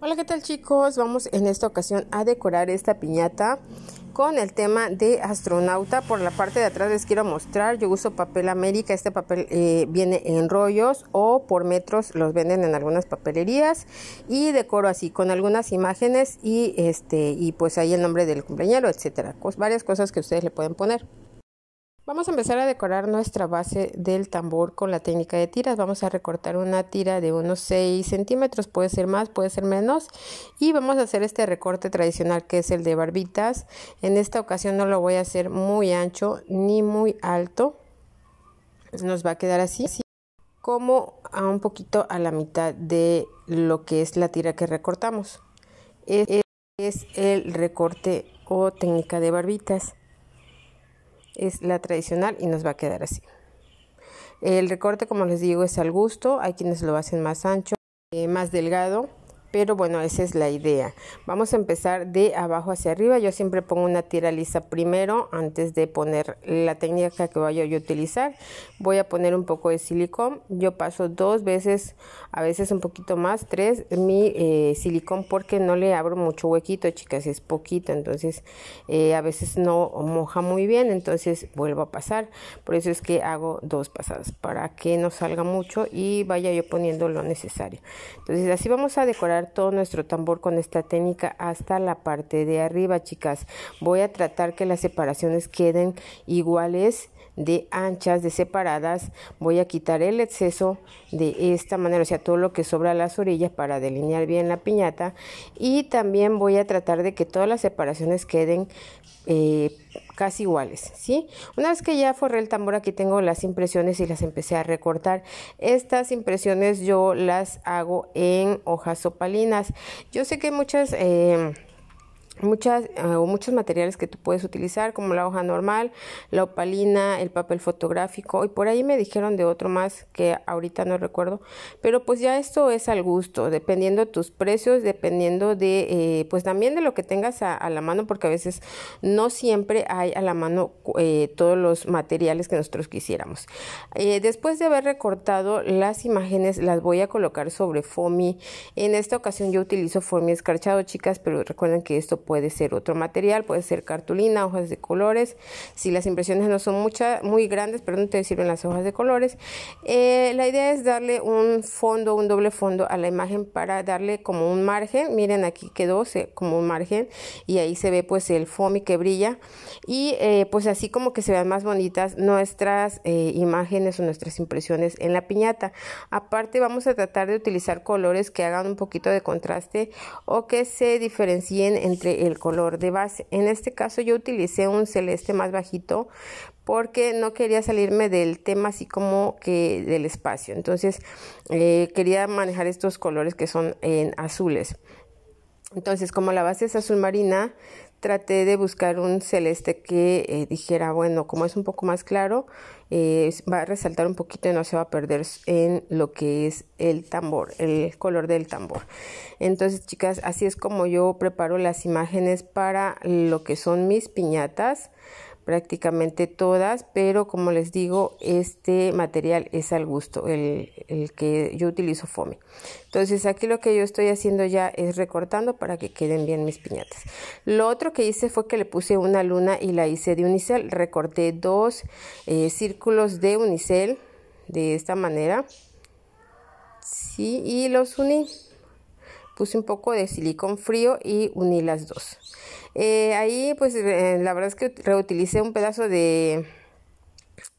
Hola, ¿qué tal chicos? Vamos en esta ocasión a decorar esta piñata con el tema de astronauta. Por la parte de atrás les quiero mostrar, yo uso papel América, este papel eh, viene en rollos o por metros los venden en algunas papelerías y decoro así con algunas imágenes y este y pues ahí el nombre del cumpleañero, etcétera. varias cosas que ustedes le pueden poner. Vamos a empezar a decorar nuestra base del tambor con la técnica de tiras. Vamos a recortar una tira de unos 6 centímetros, puede ser más, puede ser menos. Y vamos a hacer este recorte tradicional que es el de barbitas. En esta ocasión no lo voy a hacer muy ancho ni muy alto. Nos va a quedar así, como a un poquito a la mitad de lo que es la tira que recortamos. Este es el recorte o técnica de barbitas es la tradicional y nos va a quedar así. El recorte, como les digo, es al gusto. Hay quienes lo hacen más ancho, eh, más delgado pero bueno, esa es la idea. Vamos a empezar de abajo hacia arriba. Yo siempre pongo una tira lisa primero antes de poner la técnica que vaya yo a utilizar. Voy a poner un poco de silicón. Yo paso dos veces, a veces un poquito más, tres, mi eh, silicón porque no le abro mucho huequito, chicas, es poquito. Entonces, eh, a veces no moja muy bien, entonces vuelvo a pasar. Por eso es que hago dos pasadas para que no salga mucho y vaya yo poniendo lo necesario. Entonces, así vamos a decorar todo nuestro tambor con esta técnica hasta la parte de arriba, chicas. Voy a tratar que las separaciones queden iguales de anchas, de separadas. Voy a quitar el exceso de esta manera, o sea, todo lo que sobra a las orillas para delinear bien la piñata. Y también voy a tratar de que todas las separaciones queden... Eh, casi iguales, ¿sí? Una vez que ya forré el tambor, aquí tengo las impresiones y las empecé a recortar. Estas impresiones yo las hago en hojas opalinas. Yo sé que muchas... Eh, muchas eh, o muchos materiales que tú puedes utilizar como la hoja normal, la opalina, el papel fotográfico y por ahí me dijeron de otro más que ahorita no recuerdo, pero pues ya esto es al gusto, dependiendo de tus precios, dependiendo de eh, pues también de lo que tengas a, la mano porque a veces no siempre hay a la mano eh, todos los materiales que nosotros quisiéramos. después de haber recortado las imágenes las voy a colocar sobre foamy, en esta ocasión yo utilizo foamy escarchado chicas, pero recuerden que esto puede ser otro material, puede ser cartulina, hojas de colores. Si las impresiones no son mucha, muy grandes, perdón, te sirven las hojas de colores. Eh, la idea es darle un fondo, un doble fondo a la imagen para darle como un margen. Miren, aquí quedó como un margen y ahí se ve pues el foamy que brilla. Y eh, pues así como que se vean más bonitas nuestras eh, imágenes o nuestras impresiones en la piñata. Aparte vamos a tratar de utilizar colores que hagan un poquito de contraste o que se diferencien entre el color de base. En este caso yo utilicé un celeste más bajito porque no quería salirme del tema así como que del espacio. Entonces eh, quería manejar estos colores que son en azules. Entonces, como la base es azul marina, traté de buscar un celeste que eh, dijera, bueno, como es un poco más claro, eh, va a resaltar un poquito y no se va a perder en lo que es el tambor, el color del tambor. Entonces, chicas, así es como yo preparo las imágenes para lo que son mis piñatas prácticamente todas, pero como les digo, este material es al gusto, el, que yo utilizo fome. Entonces aquí lo que yo estoy haciendo ya es recortando para que queden bien mis piñatas. Lo otro que hice fue que le puse una luna y la hice de unicel. Recorté dos eh, círculos de unicel de esta manera. y los uní. Puse un poco de silicón frío y uní las dos. Eh, ahí pues eh, la verdad es que reutilicé un pedazo de,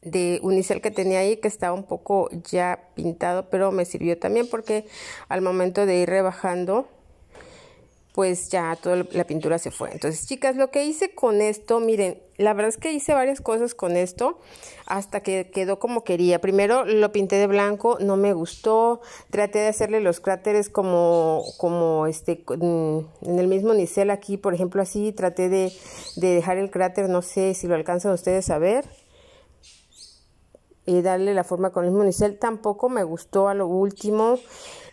de unicel que tenía ahí que estaba un poco ya pintado, pero me sirvió también porque al momento de ir rebajando pues ya toda la pintura se fue. Entonces, chicas, lo que hice con esto, miren, la verdad es que hice varias cosas con esto hasta que quedó como quería. Primero lo pinté de blanco, no me gustó. Traté de hacerle los cráteres como, como este, en el mismo nicel aquí, por ejemplo, así. Traté de, dejar el cráter, no sé si lo alcanzan ustedes a ver y darle la forma con el mismo nicel. Tampoco me gustó a lo último.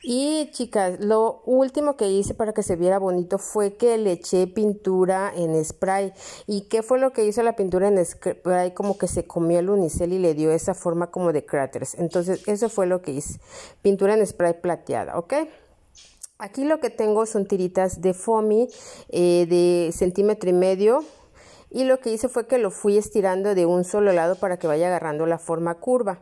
Y chicas, lo último que hice para que se viera bonito fue que le eché pintura en spray. ¿Y qué fue lo que hizo la pintura en spray? Como que se comió el unicel y le dio esa forma como de cráteres. Entonces, eso fue lo que hice. Pintura en spray plateada, ¿ok? Aquí lo que tengo son tiritas de foamy eh, de centímetro y medio y lo que hice fue que lo fui estirando de un solo lado para que vaya agarrando la forma curva.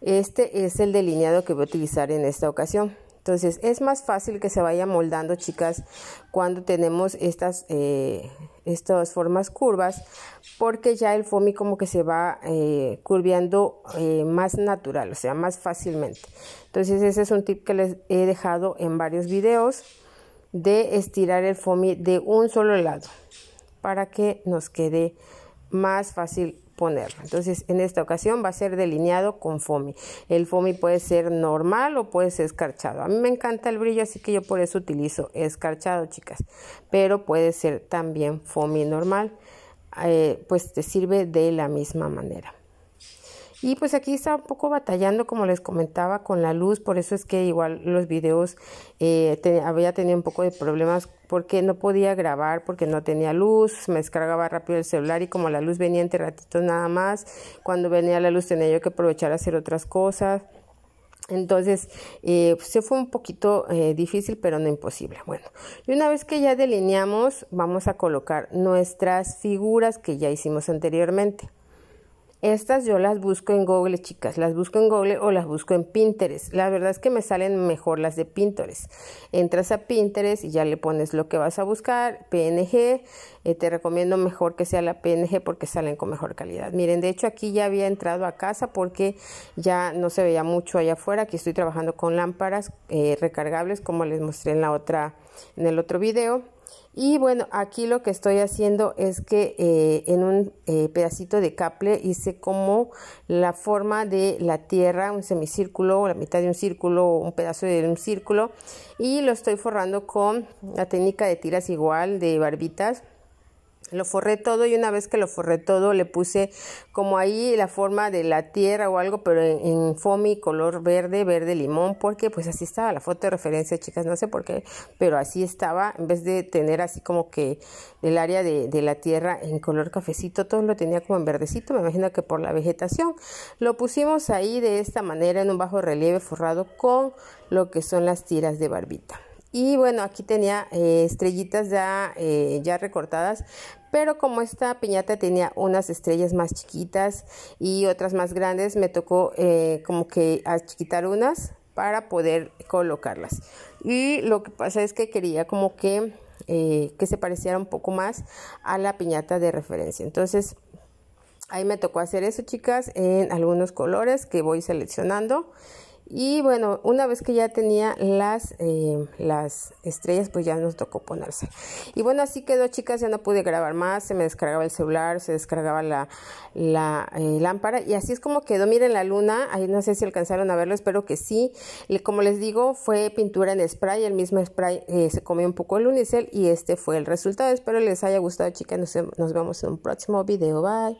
Este es el delineado que voy a utilizar en esta ocasión. Entonces es más fácil que se vaya moldando, chicas, cuando tenemos estas, eh, estas formas curvas, porque ya el foamy como que se va eh, eh, más natural, o sea, más fácilmente. Entonces ese es un tip que les he dejado en varios videos de estirar el foamy de un solo lado para que nos quede más fácil ponerlo. Entonces, en esta ocasión va a ser delineado con foamy. El foamy puede ser normal o puede ser escarchado. A mí me encanta el brillo, así que yo por eso utilizo escarchado, chicas. Pero puede ser también foamy normal, eh, pues te sirve de la misma manera. Y pues aquí está un poco batallando, como les comentaba, con la luz, por eso es que igual los videos eh, había tenido un poco de problemas porque no podía grabar, porque no tenía luz, me descargaba rápido el celular y como la luz venía entre ratitos nada más, cuando venía la luz tenía yo que aprovechar a hacer otras cosas. Entonces, eh, pues, se fue un poquito eh, difícil, pero no imposible. Bueno, y una vez que ya delineamos, vamos a colocar nuestras figuras que ya hicimos anteriormente. Estas yo las busco en Google, chicas, las busco en Google o las busco en Pinterest. La verdad es que me salen mejor las de Pinterest. Entras a Pinterest y ya le pones lo que vas a buscar, PNG. Eh, te recomiendo mejor que sea la PNG porque salen con mejor calidad. Miren, de hecho aquí ya había entrado a casa porque ya no se veía mucho allá afuera. Aquí estoy trabajando con lámparas eh, recargables como les mostré en la otra, en el otro video y bueno, aquí lo que estoy haciendo es que eh, en un eh, pedacito de caple hice como la forma de la tierra, un semicírculo, la mitad de un círculo, un pedazo de un círculo. Y lo estoy forrando con la técnica de tiras igual de barbitas lo forré todo y una vez que lo forré todo le puse como ahí la forma de la tierra o algo, pero en, foamy color verde, verde limón, porque pues así estaba la foto de referencia, chicas, no sé por qué, pero así estaba, en vez de tener así como que el área de, de la tierra en color cafecito, todo lo tenía como en verdecito, me imagino que por la vegetación. Lo pusimos ahí de esta manera en un bajo relieve forrado con lo que son las tiras de barbita. Y bueno, aquí tenía eh, estrellitas ya, eh, ya recortadas, pero como esta piñata tenía unas estrellas más chiquitas y otras más grandes, me tocó eh, como que achiquitar unas para poder colocarlas. Y lo que pasa es que quería como que, que se pareciera un poco más a la piñata de referencia. Entonces, ahí me tocó hacer eso, chicas, en algunos colores que voy seleccionando. Y bueno, una vez que ya tenía las, eh, las estrellas, pues ya nos tocó ponerse. Y bueno, así quedó, chicas, ya no pude grabar más, se me descargaba el celular, se descargaba la, eh, lámpara. Y así es como quedó, miren la luna, ahí no sé si alcanzaron a verlo, espero que sí. como les digo, fue pintura en spray, el mismo spray eh, se comió un poco el unicel y este fue el resultado. Espero les haya gustado, chicas, nos, nos vemos en un próximo video, bye.